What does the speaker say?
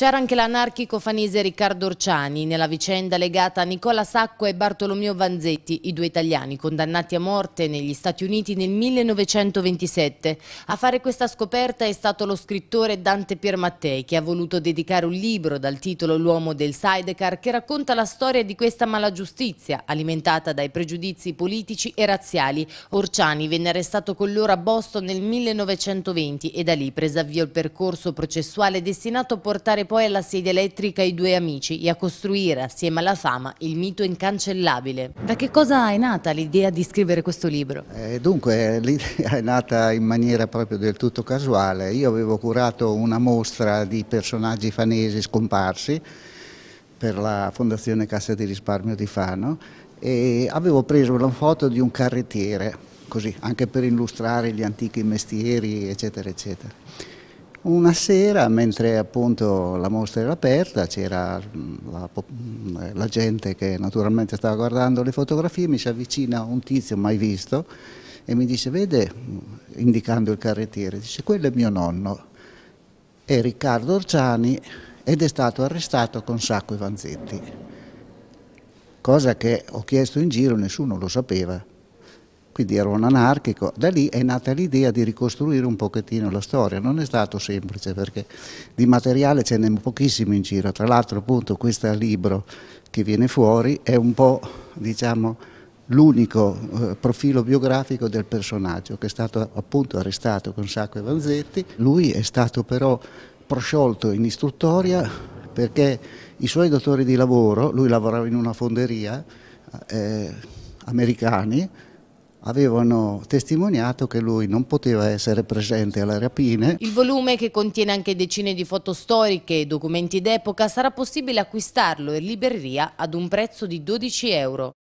C'era anche l'anarchico fanese Riccardo Orciani nella vicenda legata a Nicola Sacco e Bartolomeo Vanzetti, i due italiani condannati a morte negli Stati Uniti nel 1927. A fare questa scoperta è stato lo scrittore Dante Piermattei che ha voluto dedicare un libro dal titolo L'uomo del sidecar che racconta la storia di questa malagiustizia alimentata dai pregiudizi politici e razziali. Orciani venne arrestato con loro a Boston nel 1920 e da lì prese avvio il percorso processuale destinato a portare poi alla sedia elettrica i due amici e a costruire assieme alla fama il mito incancellabile. Da che cosa è nata l'idea di scrivere questo libro? Eh, dunque l'idea è nata in maniera proprio del tutto casuale. Io avevo curato una mostra di personaggi fanesi scomparsi per la Fondazione Cassa di Risparmio di Fano e avevo preso una foto di un carrettiere, così, anche per illustrare gli antichi mestieri, eccetera, eccetera. Una sera, mentre appunto la mostra era aperta, c'era mm, la, mm, eh, la, gente che naturalmente stava guardando le fotografie, mi si avvicina un tizio mai visto e mi dice, vede, mm, indicando il carrettiere, dice, quello è mio nonno, è Riccardo Orciani ed è stato arrestato con Sacco e Vanzetti. Cosa che ho chiesto in giro, nessuno lo sapeva quindi era un anarchico. Da lì è nata l'idea di ricostruire un pochettino la storia, non è stato semplice perché di materiale ce n'è pochissimo in giro, tra l'altro appunto questo libro che viene fuori è un po' diciamo l'unico eh, profilo biografico del personaggio che è stato appunto arrestato con Sacco e Vanzetti. Lui è stato però prosciolto in istruttoria perché i suoi dottori di lavoro, lui lavorava in una fonderia, eh, americani, avevano testimoniato che lui non poteva essere presente alle rapine. Il volume, che contiene anche decine di foto storiche e documenti d'epoca, sarà possibile acquistarlo in libreria ad un prezzo di 12 euro.